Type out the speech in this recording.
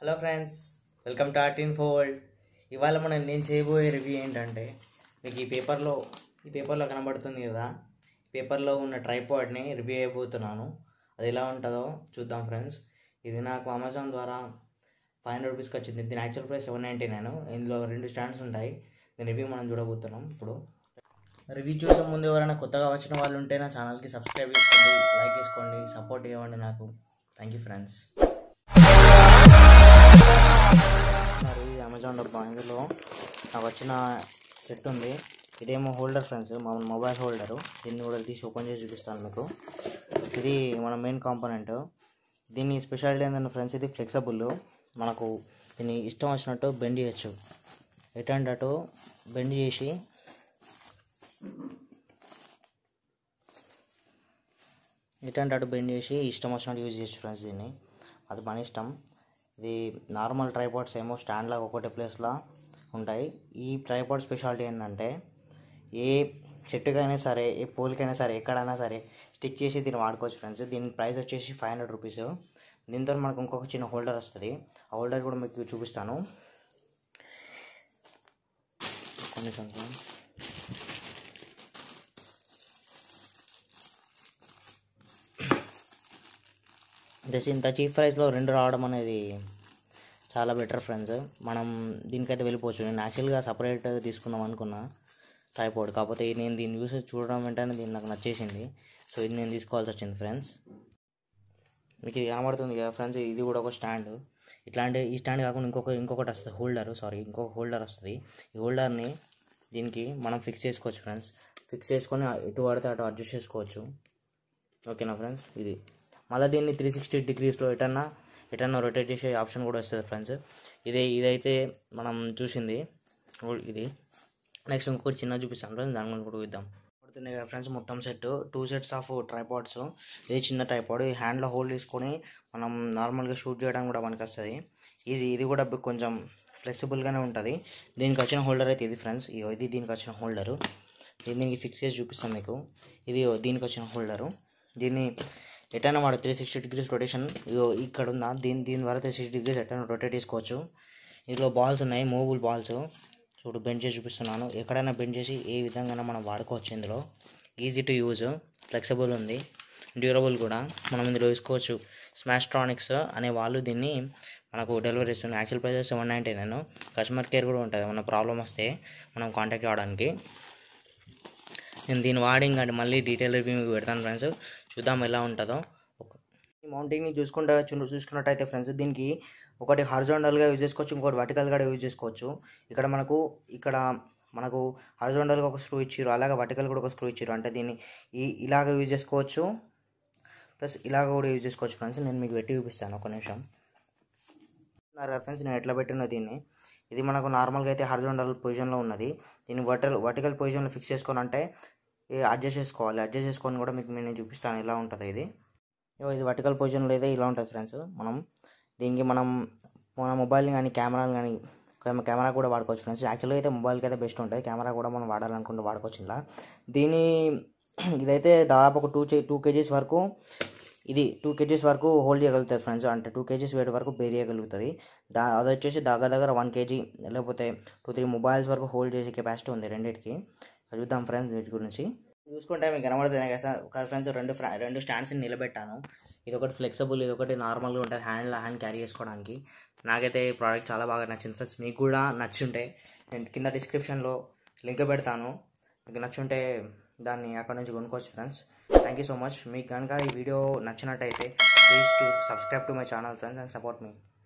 hello friends welcome to art info world ఇవాళ మనం నేను చేయబోయే రివ్యూ ఏంటంటే మీకు ఈ పేపర్లో ఈ పేపర్లో కనబడుతుంది కదా పేపర్లో ఉన్న ట్రైపాడ్ని రివ్యూ అయిపోతున్నాను అది ఎలా ఉంటుందో చూద్దాం ఫ్రెండ్స్ ఇది నాకు అమెజాన్ ద్వారా ఫైవ్ హండ్రెడ్ రూపీస్కి వచ్చింది దీని actual price seven ninety nine ఇందులో రెండు స్టాండ్స్ ఉంటాయి దీని రివ్యూ మనం చూడబోతున్నాం ఇప్పుడు రివ్యూ చూసే ముందు ఎవరైనా కొత్తగా వచ్చిన వాళ్ళు ఉంటే నా ఛానల్కి సబ్స్క్రైబ్ చేసుకోండి లైక్ చేసుకోండి సపోర్ట్ ఇవ్వండి నాకు థ్యాంక్ యూ ఫ్రెండ్స్ మరి అమెజాన్ డబ్బా ఇందులో నాకు వచ్చిన సెట్ ఉంది ఇదేమో హోల్డర్ ఫ్రెండ్స్ మన మొబైల్ హోల్డరు దీన్ని కూడా తీసి ఓపెన్ చేసి చూపిస్తాను మీకు ఇది మన మెయిన్ కాంపోనెంట్ దీని స్పెషాలిటీ ఏంటంటే ఫ్రెండ్స్ ఇది ఫ్లెక్సిబుల్ మనకు దీన్ని ఇష్టం వచ్చినట్టు బెండ్ చేయొచ్చు ఎటు అండ్ అటు బెండ్ చేసి ఎటు అండ్ అటు బెండ్ చేసి ఇష్టం వచ్చినట్టు యూజ్ చేయొచ్చు ఫ్రెండ్స్ దీన్ని అది మన ఇష్టం ఇది నార్మల్ ట్రైపాడ్స్ ఏమో స్టాండ్ లాగా ఒకటే ప్లేస్లో ఉంటాయి ఈ ట్రైపాడ్ స్పెషాలిటీ ఏంటంటే ఏ చెట్టుకైనా సరే ఏ పోల్కైనా సరే ఎక్కడైనా సరే స్టిక్ చేసి దీన్ని వాడుకోవచ్చు ఫ్రెండ్స్ దీని ప్రైస్ వచ్చేసి ఫైవ్ హండ్రెడ్ రూపీస్ దీంతో మనకు ఇంకొక చిన్న హోల్డర్ వస్తుంది ఆ హోల్డర్ కూడా మీకు చూపిస్తాను కొన్ని జస్ట్ ఇంత చీప్ ప్రైస్లో రెండు రావడం అనేది చాలా బెటర్ ఫ్రెండ్స్ మనం దీనికైతే వెళ్ళిపోవచ్చు నేను యాక్చువల్గా సపరేట్ తీసుకుందాం అనుకున్నా ట్రైపోర్డ్ కాకపోతే నేను దీన్ని చూసి చూడడం వెంటనే దీన్ని నాకు నచ్చేసింది సో ఇది నేను తీసుకోవాల్సి వచ్చింది ఫ్రెండ్స్ మీకు ఇది కనబడుతుంది కదా ఫ్రెండ్స్ ఇది కూడా ఒక స్టాండ్ ఇట్లాంటి ఈ స్టాండ్ కాకుండా ఇంకొక ఇంకొకటి వస్తుంది హోల్డర్ సారీ ఇంకొక హోల్డర్ వస్తుంది ఈ హోల్డర్ని దీనికి మనం ఫిక్స్ చేసుకోవచ్చు ఫ్రెండ్స్ ఫిక్స్ చేసుకొని ఇటు పడితే అటు అడ్జస్ట్ చేసుకోవచ్చు ఓకేనా ఫ్రెండ్స్ ఇది మళ్ళీ దీన్ని త్రీ సిక్స్టీ డిగ్రీస్లో ఎటన్నా ఎటన్నా రొటేట్ చేసే ఆప్షన్ కూడా వస్తుంది ఫ్రెండ్స్ ఇదే ఇదైతే మనం చూసింది ఇది నెక్స్ట్ ఇంకొకటి చిన్న చూపిస్తాను ఫ్రెండ్స్ దాని గురించి కూడా చూద్దాం పడుతున్నాయి కదా ఫ్రెండ్స్ మొత్తం set two sets of tripods ఇది చిన్న ట్రైపాడ్ ఈ హ్యాండ్లో హోల్డ్ తీసుకొని మనం నార్మల్గా షూట్ చేయడం కూడా మనకు వస్తుంది ఈజీ ఇది కూడా కొంచెం ఫ్లెక్సిబుల్గానే ఉంటుంది దీనికి వచ్చిన హోల్డర్ అయితే ఇది ఫ్రెండ్స్ ఇది దీనికి వచ్చిన హోల్డరు దీనికి ఫిక్స్ చేసి చూపిస్తాను మీకు ఇది దీనికి వచ్చిన హోల్డరు దీన్ని ఎటైనా వాడు త్రీ సిక్స్టీ డిగ్రీస్ రొటేషన్ ఇక్కడ ఉందా దీని దీని ద్వారా త్రీ సిక్స్టీ డిగ్రీస్ ఎటైనా రొటేట్ చేసుకోవచ్చు ఇందులో బాల్స్ ఉన్నాయి మూవుల్ బాల్స్ చూడు బెండ్ చేసి చూపిస్తున్నాను ఎక్కడైనా బెండ్ చేసి ఏ విధంగా మనం వాడుకోవచ్చు ఇందులో ఈజీ టు యూజ్ ఫ్లెక్సిబుల్ ఉంది డ్యూరబుల్ కూడా మనం ఇందులో వేసుకోవచ్చు స్మాష్ట్రానిక్స్ అనే వాళ్ళు దీన్ని మనకు డెలివరీ ఇస్తుంది యాక్చువల్ ప్రైజెస్ వన్ నైంటీ నేను కస్టమర్ కేర్ కూడా ఉంటుంది మన ప్రాబ్లం వస్తే మనం కాంటాక్ట్ అవ్వడానికి నేను దీన్ని వాడి ఇంకా మళ్ళీ డీటెయిల్ రివ్యూ మీకు పెడతాను ఫ్రెండ్స్ చూద్దాం ఎలా ఉంటుందో ఈ మౌంటింగ్ని చూ చూసుకున్నట్టయితే ఫ్రెండ్స్ దీనికి ఒకటి హార్జోండల్గా యూజ్ చేసుకోవచ్చు ఇంకోటి వర్టికల్గా యూజ్ చేసుకోవచ్చు ఇక్కడ మనకు ఇక్కడ మనకు హార్జోండల్గా ఒక స్క్రూ ఇచ్చారు అలాగే వర్టికల్ కూడా ఒక స్క్రూ ఇచ్చారు అంటే దీన్ని ఈ ఇలాగ యూజ్ చేసుకోవచ్చు ప్లస్ ఇలాగ కూడా యూజ్ చేసుకోవచ్చు ఫ్రెండ్స్ నేను మీకు పెట్టి చూపిస్తాను ఒక నిమిషం నా నేను ఎట్లా పెట్టిన దీన్ని ఇది మనకు నార్మల్గా అయితే హార్జోండల్ పొజిషన్లో ఉన్నది దీన్ని వర్టల్ వర్టికల్ పొజిషన్లో ఫిక్స్ చేసుకోవాలంటే అడ్జస్ట్ చేసుకోవాలి అడ్జస్ట్ చేసుకొని కూడా మీకు నేను చూపిస్తాను ఇలా ఉంటుంది ఇది ఇది వర్టికల్ పొజిషన్లో అయితే ఇలా ఉంటుంది ఫ్రెండ్స్ మనం దీనికి మనం మన మొబైల్ని కానీ కెమెరాని కానీ కెమెరా కూడా వాడుకోవచ్చు ఫ్రెండ్స్ యాక్చువల్గా అయితే మొబైల్కి అయితే బెస్ట్ ఉంటుంది కెమెరా కూడా మనం వాడాలనుకుంటే వాడుకోవచ్చు ఇలా దీని ఇదైతే దాదాపు ఒక టూ టూ కేజీస్ వరకు ఇది టూ కేజీస్ వరకు హోల్డ్ చేయగలుగుతుంది ఫ్రెండ్స్ అంటే టూ కేజీస్ వెయిట్ వరకు బేర్ చేయగలుగుతుంది దా అది వచ్చేసి దగ్గర దగ్గర వన్ కేజీ లేకపోతే టూ త్రీ మొబైల్స్ వరకు హోల్డ్ చేసే కెపాసిటీ ఉంది రెండింటికి చూద్దాం ఫ్రెండ్స్ వీటి గురించి చూసుకుంటే మీకు కనబడుతుంది కదా ఒక ఫ్రెండ్స్ రెండు రెండు స్టాండ్స్ని నిలబెట్టాను ఇది ఒకటి ఫ్లెక్సిబుల్ ఇది ఒకటి నార్మల్గా ఉంటుంది హ్యాండ్ హ్యాండ్ క్యారీ చేసుకోవడానికి నాకైతే ఈ ప్రోడక్ట్ చాలా బాగా నచ్చింది ఫ్రెండ్స్ మీకు కూడా నచ్చుంటే నేను కింద డిస్క్రిప్షన్లో లింక్ పెడతాను మీకు నచ్చుంటే దాన్ని అక్కడ నుంచి కొనుక్కోవచ్చు friends thank you so much మీకు కనుక ఈ వీడియో నచ్చినట్టయితే please to subscribe to my channel friends and support me